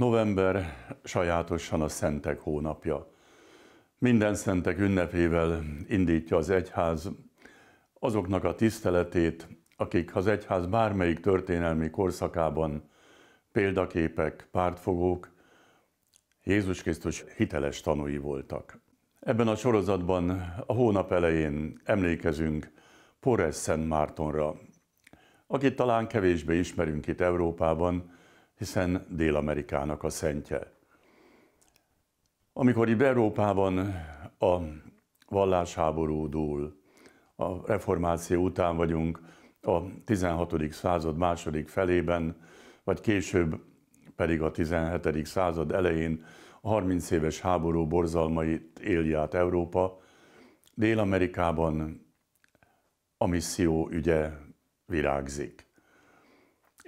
November sajátosan a szentek hónapja. Minden szentek ünnepével indítja az egyház azoknak a tiszteletét, akik az egyház bármelyik történelmi korszakában példaképek, pártfogók, Jézus Krisztus hiteles tanúi voltak. Ebben a sorozatban a hónap elején emlékezünk Porres Szent Mártonra, akit talán kevésbé ismerünk itt Európában, hiszen Dél-Amerikának a szentje. Amikor Európában a vallásháború dúl, a reformáció után vagyunk, a 16. század második felében, vagy később pedig a 17. század elején a 30 éves háború borzalmait éli át Európa, Dél-Amerikában a misszió ügye virágzik.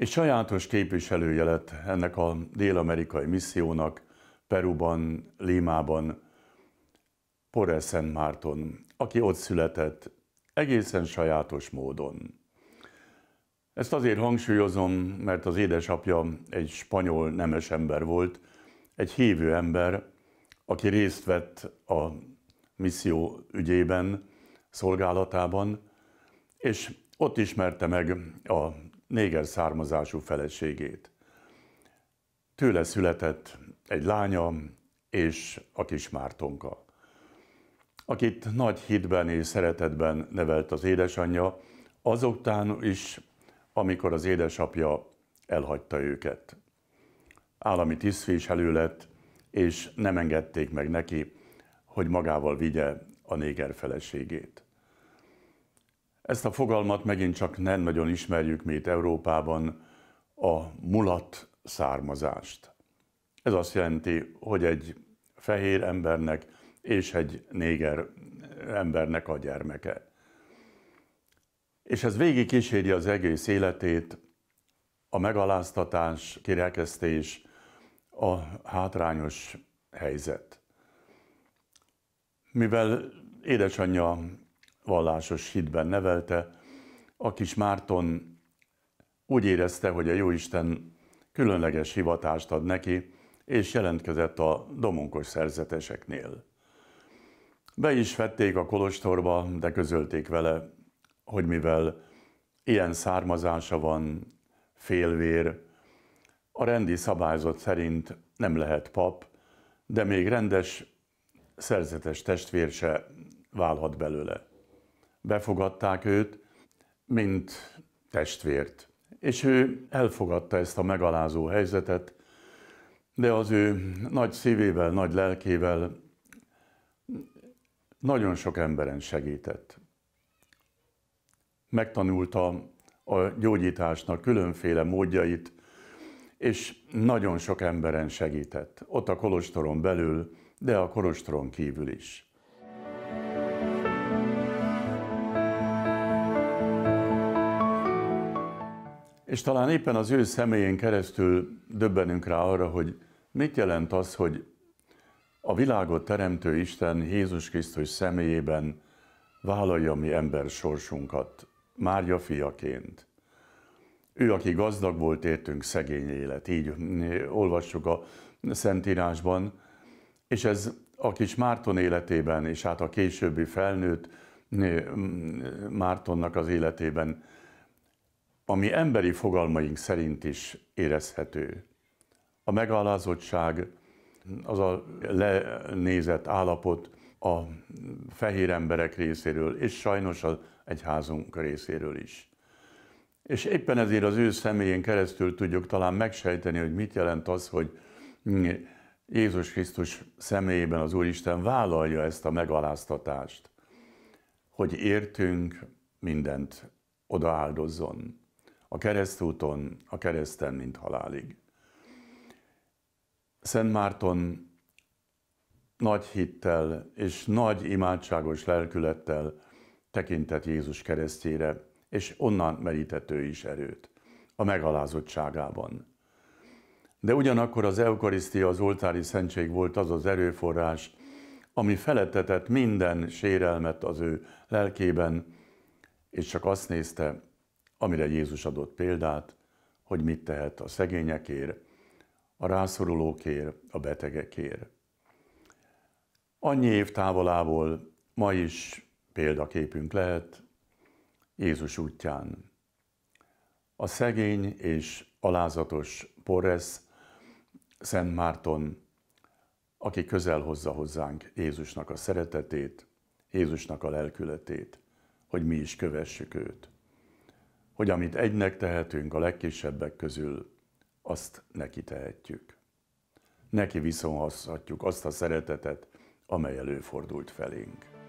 És sajátos képviselője lett ennek a dél-amerikai missziónak Peruban, Límában, Porres Szent Márton, aki ott született egészen sajátos módon. Ezt azért hangsúlyozom, mert az édesapja egy spanyol nemes ember volt, egy hívő ember, aki részt vett a misszió ügyében, szolgálatában, és ott ismerte meg a néger származású feleségét. Tőle született egy lánya és a kis Mártonka, akit nagy hitben és szeretetben nevelt az édesanyja, azoktán is, amikor az édesapja elhagyta őket. Állami elő lett, és nem engedték meg neki, hogy magával vigye a néger feleségét. Ezt a fogalmat megint csak nem nagyon ismerjük mi itt Európában, a mulat származást. Ez azt jelenti, hogy egy fehér embernek és egy néger embernek a gyermeke. És ez végig kíséri az egész életét, a megaláztatás, kirekesztés, a hátrányos helyzet. Mivel édesanyja vallásos hitben nevelte, a kis Márton úgy érezte, hogy a Jóisten különleges hivatást ad neki, és jelentkezett a domonkos szerzeteseknél. Be is vették a kolostorba, de közölték vele, hogy mivel ilyen származása van, félvér, a rendi szabályzat szerint nem lehet pap, de még rendes szerzetes testvér se válhat belőle befogadták őt, mint testvért. És ő elfogadta ezt a megalázó helyzetet, de az ő nagy szívével, nagy lelkével nagyon sok emberen segített. Megtanulta a gyógyításnak különféle módjait, és nagyon sok emberen segített. Ott a kolostoron belül, de a kolostoron kívül is. És talán éppen az ő személyén keresztül döbbenünk rá arra, hogy mit jelent az, hogy a világot teremtő Isten Jézus Krisztus személyében vállalja mi ember sorsunkat, Márja fiaként. Ő, aki gazdag volt, értünk szegény élet, így olvassuk a Szentírásban, és ez a kis Márton életében, és hát a későbbi felnőtt Mártonnak az életében ami emberi fogalmaink szerint is érezhető. A megalázottság, az a lenézett állapot a fehér emberek részéről, és sajnos az egyházunk részéről is. És éppen ezért az ő személyén keresztül tudjuk talán megsejteni, hogy mit jelent az, hogy Jézus Krisztus személyében az Úristen vállalja ezt a megaláztatást, hogy értünk mindent odaáldozzon a keresztúton, a kereszten, mint halálig. Szent Márton nagy hittel és nagy imádságos lelkülettel tekintett Jézus keresztjére, és onnan merített is erőt, a megalázottságában. De ugyanakkor az eukarisztia, az oltári szentség volt az az erőforrás, ami felettetett minden sérelmet az ő lelkében, és csak azt nézte, amire Jézus adott példát, hogy mit tehet a szegényekért, a rászorulókért, a betegekért. Annyi év távolából ma is példaképünk lehet Jézus útján. A szegény és alázatos Porres Szent Márton, aki közel hozza hozzánk Jézusnak a szeretetét, Jézusnak a lelkületét, hogy mi is kövessük őt hogy amit egynek tehetünk a legkisebbek közül, azt neki tehetjük. Neki viszonhozhatjuk azt a szeretetet, amely előfordult felénk.